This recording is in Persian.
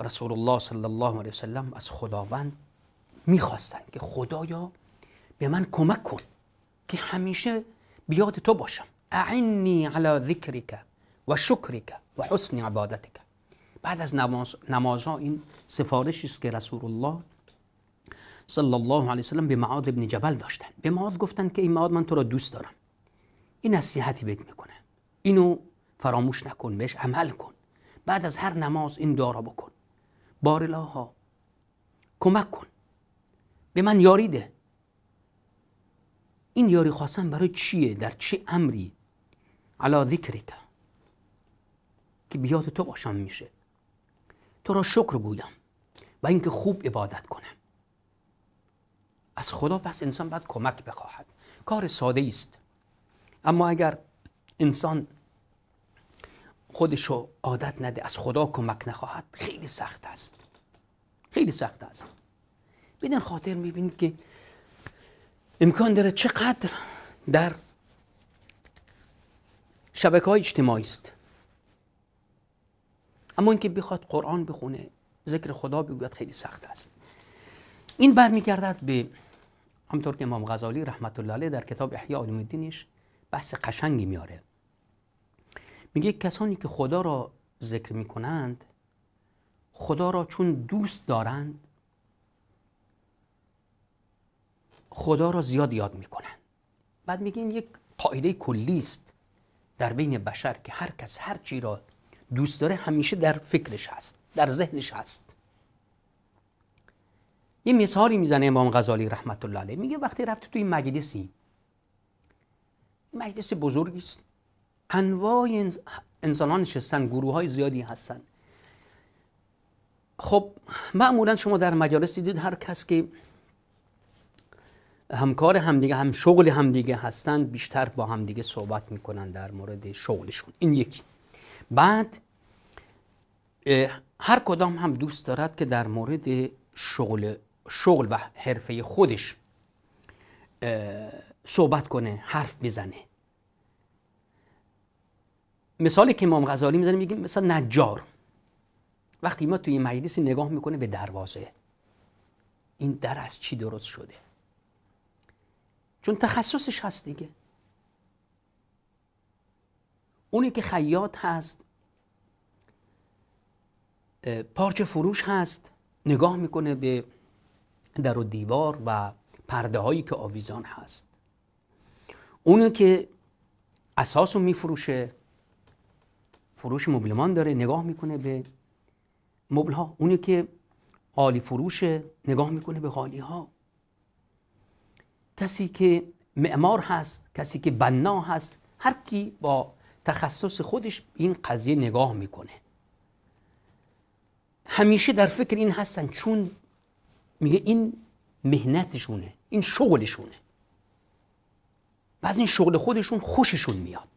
رسول الله صلی الله علیه وسلم از خداوند میخواستن که خدایا به من کمک کن که همیشه بیاد تو باشم اعنی علی ذکرک و شکرک و حسن عبادتک بعد از نماز نمازها این سفارش است که رسول الله صلی الله علیه وسلم به معاد ابن جبل داشتن به معاد گفتن که این معاد من تو را دوست دارم این نصیحتی بهت میکنه اینو فراموش نکن بهش عمل کن بعد از هر نماز این دعا را بکن بارلاها کمک کن به من یاری ده این یاری خواستن برای چیه در چه امری علا ذکرک که بیاد تو باشم میشه تو را شکر گویم و اینکه خوب عبادت کنم از خدا پس انسان باید کمک بخواهد کار ساده است اما اگر انسان خودشو عادت نده از خدا کمک نخواهد خیلی سخت است خیلی سخت است بیدن خاطر میبینید که امکان داره چقدر در شبکه های اجتماعی است اما اینکه بخواد قرآن بخونه ذکر خدا بگوید خیلی سخت است این برمیگردد به همطور که امام غزالی رحمت الله علیه در کتاب احیاء علوم الدینش بحث قشنگی میاره میگه کسانی که خدا را ذکر میکنند خدا را چون دوست دارند خدا را زیاد یاد میکنند بعد این یک قاعده کلی است در بین بشر که هر کس هر چی را دوست داره همیشه در فکرش هست در ذهنش هست یه مثالی میزنه امام غزالی رحمت الله علیه میگه وقتی رفته توی مجلسی مجلس بزرگی است انواع انسان ها نشستن گروه های زیادی هستند خب معمولا شما در مجالس دیدید هر کس که همکار همدیگه هم شغل همدیگه هستند بیشتر با همدیگه صحبت میکنن در مورد شغلشون این یکی بعد هر کدام هم دوست دارد که در مورد شغل شغل و حرفه خودش صحبت کنه حرف بزنه مثالی که امام غزالی میزنه میگیم مثلا نجار وقتی ما توی مجلسی نگاه میکنه به دروازه این در از چی درست شده چون تخصصش هست دیگه اونی که خیاط هست پارچه فروش هست نگاه میکنه به در و دیوار و پرده هایی که آویزان هست اونی که اساس میفروشه فروش مبلمان داره نگاه میکنه به مبلها اونی که عالی فروشه نگاه میکنه به خالی ها کسی که معمار هست کسی که بنا هست هر کی با تخصص خودش این قضیه نگاه میکنه همیشه در فکر این هستن چون میگه این مهنتشونه این شغلشونه بعض این شغل خودشون خوششون میاد